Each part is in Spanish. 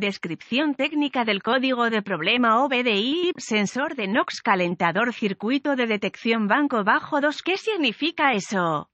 Descripción técnica del código de problema OBDI, sensor de NOx calentador circuito de detección banco bajo 2. ¿Qué significa eso?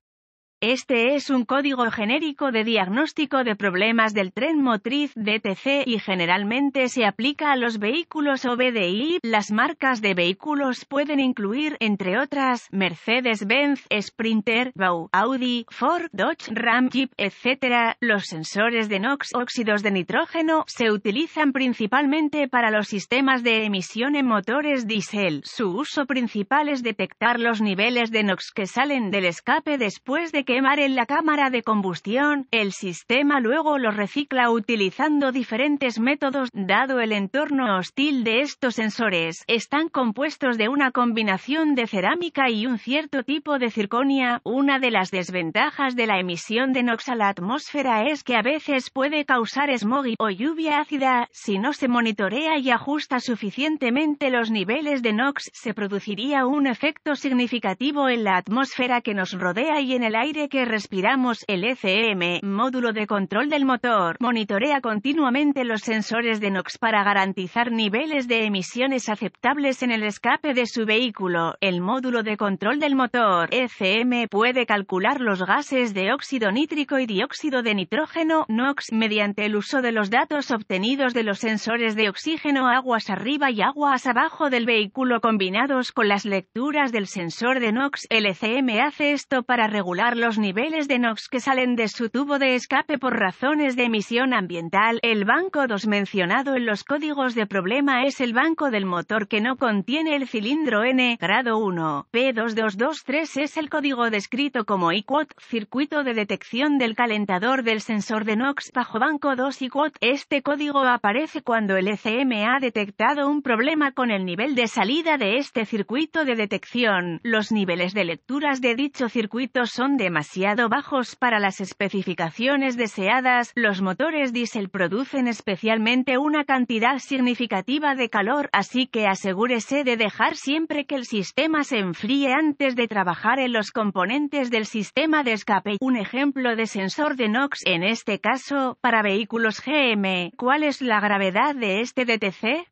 Este es un código genérico de diagnóstico de problemas del tren motriz DTC y generalmente se aplica a los vehículos OBDI. Las marcas de vehículos pueden incluir, entre otras, Mercedes-Benz, Sprinter, VAU, Audi, Ford, Dodge, Ram, Jeep, etc. Los sensores de NOx óxidos de nitrógeno se utilizan principalmente para los sistemas de emisión en motores diésel. Su uso principal es detectar los niveles de NOx que salen del escape después de que quemar en la cámara de combustión, el sistema luego lo recicla utilizando diferentes métodos, dado el entorno hostil de estos sensores. Están compuestos de una combinación de cerámica y un cierto tipo de circonia. Una de las desventajas de la emisión de NOx a la atmósfera es que a veces puede causar smog o lluvia ácida. Si no se monitorea y ajusta suficientemente los niveles de NOx, se produciría un efecto significativo en la atmósfera que nos rodea y en el aire que respiramos, el ECM, módulo de control del motor, monitorea continuamente los sensores de NOx para garantizar niveles de emisiones aceptables en el escape de su vehículo. El módulo de control del motor, ECM, puede calcular los gases de óxido nítrico y dióxido de nitrógeno, NOx, mediante el uso de los datos obtenidos de los sensores de oxígeno aguas arriba y aguas abajo del vehículo combinados con las lecturas del sensor de NOx. El ECM hace esto para regular niveles de NOx que salen de su tubo de escape por razones de emisión ambiental. El banco 2 mencionado en los códigos de problema es el banco del motor que no contiene el cilindro N, grado 1. P2223 es el código descrito como IQUOT, circuito de detección del calentador del sensor de NOx bajo banco 2 IQUOT. Este código aparece cuando el ECM ha detectado un problema con el nivel de salida de este circuito de detección. Los niveles de lecturas de dicho circuito son de demasiado bajos para las especificaciones deseadas, los motores diésel producen especialmente una cantidad significativa de calor, así que asegúrese de dejar siempre que el sistema se enfríe antes de trabajar en los componentes del sistema de escape. Un ejemplo de sensor de NOx en este caso, para vehículos GM. ¿Cuál es la gravedad de este DTC?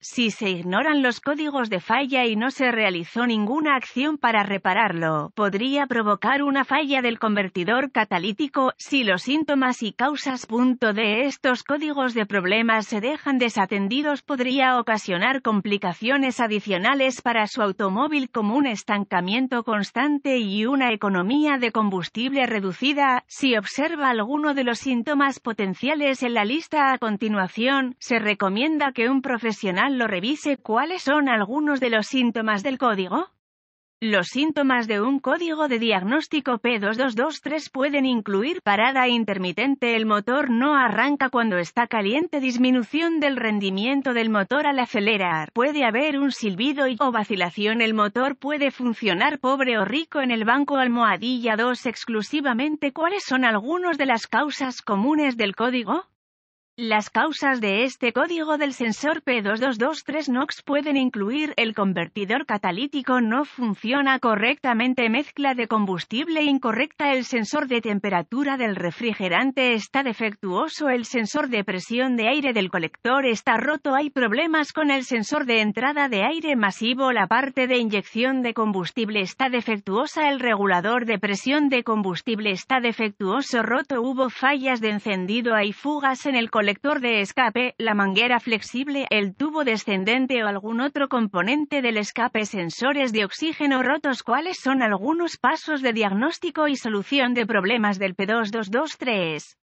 Si se ignoran los códigos de falla y no se realizó ninguna acción para repararlo, podría provocar una falla del convertidor catalítico, si los síntomas y causas de estos códigos de problemas se dejan desatendidos podría ocasionar complicaciones adicionales para su automóvil como un estancamiento constante y una economía de combustible reducida, si observa alguno de los síntomas potenciales en la lista a continuación, se recomienda que un profesional lo revise cuáles son algunos de los síntomas del código. Los síntomas de un código de diagnóstico P2223 pueden incluir parada intermitente, el motor no arranca cuando está caliente, disminución del rendimiento del motor al acelerar, puede haber un silbido o vacilación, el motor puede funcionar pobre o rico en el banco almohadilla 2 exclusivamente. ¿Cuáles son algunos de las causas comunes del código? Las causas de este código del sensor P2223NOx pueden incluir el convertidor catalítico no funciona correctamente, mezcla de combustible incorrecta, el sensor de temperatura del refrigerante está defectuoso, el sensor de presión de aire del colector está roto, hay problemas con el sensor de entrada de aire masivo, la parte de inyección de combustible está defectuosa, el regulador de presión de combustible está defectuoso, roto, hubo fallas de encendido, hay fugas en el colector lector de escape, la manguera flexible, el tubo descendente o algún otro componente del escape, sensores de oxígeno rotos, cuáles son algunos pasos de diagnóstico y solución de problemas del P2223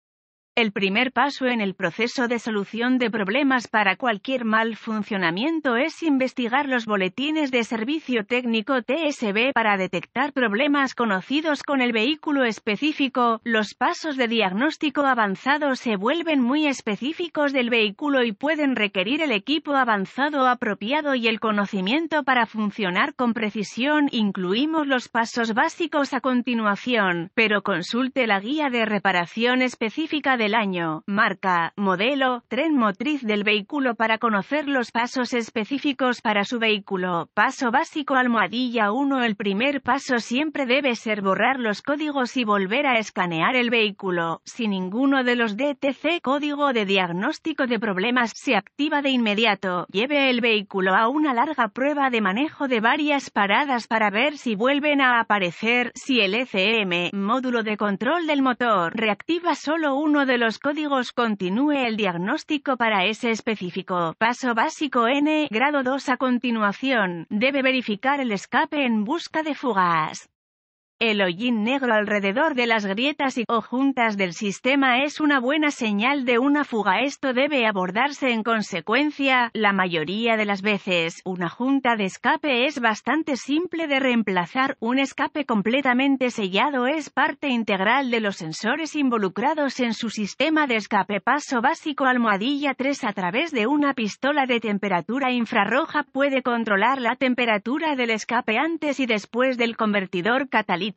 el primer paso en el proceso de solución de problemas para cualquier mal funcionamiento es investigar los boletines de servicio técnico TSB para detectar problemas conocidos con el vehículo específico. Los pasos de diagnóstico avanzado se vuelven muy específicos del vehículo y pueden requerir el equipo avanzado apropiado y el conocimiento para funcionar con precisión. Incluimos los pasos básicos a continuación, pero consulte la guía de reparación específica de del año, marca, modelo, tren motriz del vehículo para conocer los pasos específicos para su vehículo. Paso básico almohadilla 1 El primer paso siempre debe ser borrar los códigos y volver a escanear el vehículo. Si ninguno de los DTC código de diagnóstico de problemas se activa de inmediato, lleve el vehículo a una larga prueba de manejo de varias paradas para ver si vuelven a aparecer, si el ECM, módulo de control del motor, reactiva solo uno de de los códigos continúe el diagnóstico para ese específico. Paso básico N, grado 2 a continuación, debe verificar el escape en busca de fugas. El hollín negro alrededor de las grietas y o juntas del sistema es una buena señal de una fuga. Esto debe abordarse en consecuencia, la mayoría de las veces, una junta de escape es bastante simple de reemplazar. Un escape completamente sellado es parte integral de los sensores involucrados en su sistema de escape. Paso básico almohadilla 3 a través de una pistola de temperatura infrarroja puede controlar la temperatura del escape antes y después del convertidor catalítico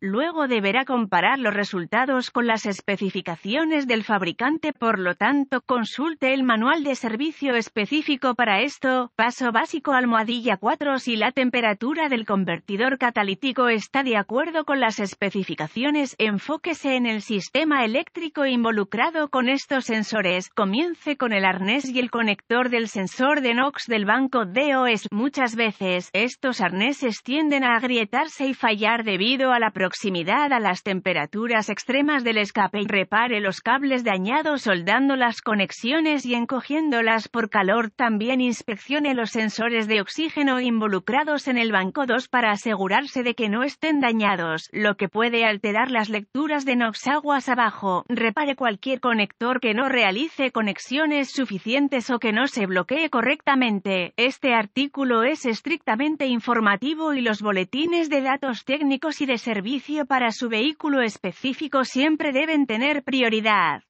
luego deberá comparar los resultados con las especificaciones del fabricante, por lo tanto consulte el manual de servicio específico para esto, paso básico almohadilla 4 si la temperatura del convertidor catalítico está de acuerdo con las especificaciones, enfóquese en el sistema eléctrico involucrado con estos sensores, comience con el arnés y el conector del sensor de NOx del banco DOS. Muchas veces, estos arneses tienden a agrietarse y fallar debido a la proximidad a las temperaturas extremas del escape. Repare los cables dañados soldando las conexiones y encogiéndolas por calor. También inspeccione los sensores de oxígeno involucrados en el banco 2 para asegurarse de que no estén dañados, lo que puede alterar las lecturas de NOx aguas abajo. Repare cualquier conector que no realice conexiones suficientes o que no se bloquee correctamente. Este artículo es estrictamente informativo y los boletines de datos técnicos y de servicio para su vehículo específico siempre deben tener prioridad.